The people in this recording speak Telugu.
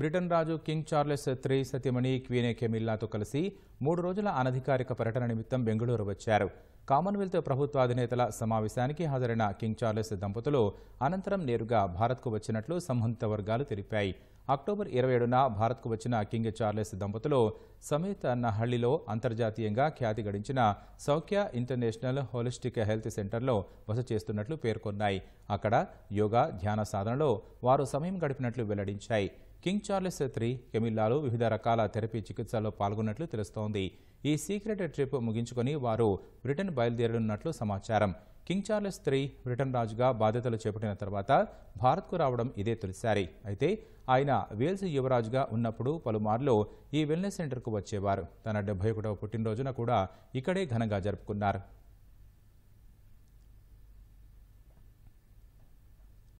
బ్రిటన్ రాజు కింగ్ చార్లెస్ త్రీ సతీమణి క్వీనే కెమిల్లాతో కలిసి మూడు రోజుల అనధికారిక పర్యటన నిమిత్తం బెంగళూరు వచ్చారు కామన్వెల్త్ ప్రభుత్వ అధినేతల సమావేశానికి హాజరైన కింగ్ చార్లెస్ దంపతులు అనంతరం నేరుగా భారత్కు వచ్చినట్లు సంబంధిత వర్గాలు తెలిపాయి అక్టోబర్ ఇరవై ఏడున భారత్కు వచ్చిన కింగ్ చార్లెస్ దంపతులు సమేత నహళ్లిలో అంతర్జాతీయంగా ఖ్యాతి గడించిన సౌఖ్య ఇంటర్నేషనల్ హోలిస్టిక్ హెల్త్ సెంటర్లో బస చేస్తున్నట్లు పేర్కొన్నాయి అక్కడ యోగా ధ్యాన సాధనలో వారు సమయం గడిపినట్లు వెల్లడించాయి కింగ్ చార్లెస్ త్రీ కెమిల్లాలు వివిధ రకాల థెరపీ చికిత్సలో పాల్గొన్నట్లు తెలుస్తోంది ఈ సీక్రెట్ ట్రిప్ ముగించుకొని వారు బ్రిటన్ బయలుదేరనున్నట్లు సమాచారం కింగ్ చార్లెస్ త్రీ బ్రిటన్ రాజుగా బాధ్యతలు చేపట్టిన తర్వాత భారత్కు రావడం ఇదే తొలిసారి అయితే ఆయన వేల్స్ యువరాజుగా ఉన్నప్పుడు పలుమార్లు ఈ వెల్నెస్ సెంటర్కు వచ్చేవారు తన డెబ్బై ఒకటవ పుట్టినరోజున కూడా ఇక్కడే ఘనంగా జరుపుకున్నారు